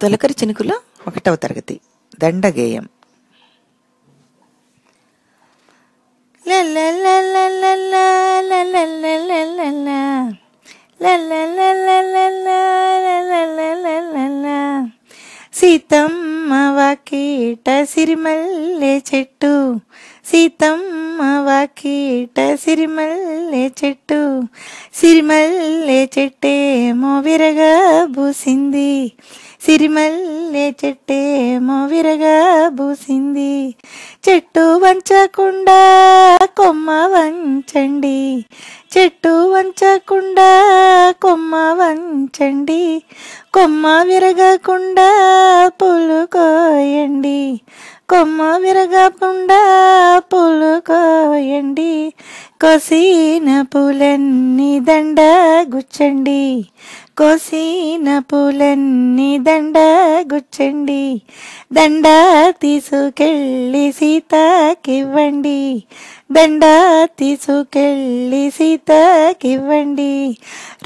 తొలకరి చినుకులు ఒకటవ తరగతి దండగేయం సీతమ్మ వాకీట సిరిమల్లె చెట్టు సీతమ్మ వాకీట సిరిమల్లె చెట్టు సిరిమల్లె చెట్టేమో విరగా బూసింది సిరిమల్లె చెట్టేమో విరగా బూసింది చెట్టు వంచకుండా కొమ్మ వంచండి చెట్టు వంచకుండా కొమ్మ వంచండి కొమ్మ విరగకుండా పూలు కోయండి కొమ్మ విరగకుండా పూలు కోయండి కొసిన పూలన్నీ దండ గుచ్చండి కోసిన పూలన్నీ దండ గుచ్చండి దండ తీసుకెళ్ళి సీతకివ్వండి దండ తీసుకెళ్ళి సీతకివ్వండి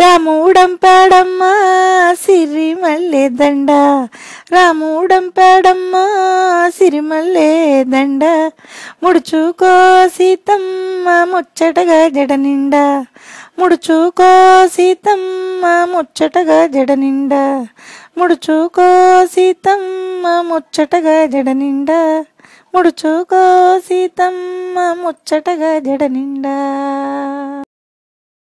రాముడం సిరి సిరిమల్లె దండ రాముడం పాడమ్మా తిరుమల్లే దండ ముడుచుకో సీతమ్మ ముచ్చటగా జడ నిండా ముడుచుకో సీతమ్మ ముచ్చటగా జడ నిండా ముడుచుకో సీతమ్మ ముచ్చటగా జడ నిండా ముడుచుకో సీతమ్మ ముచ్చటగా జడ నిండా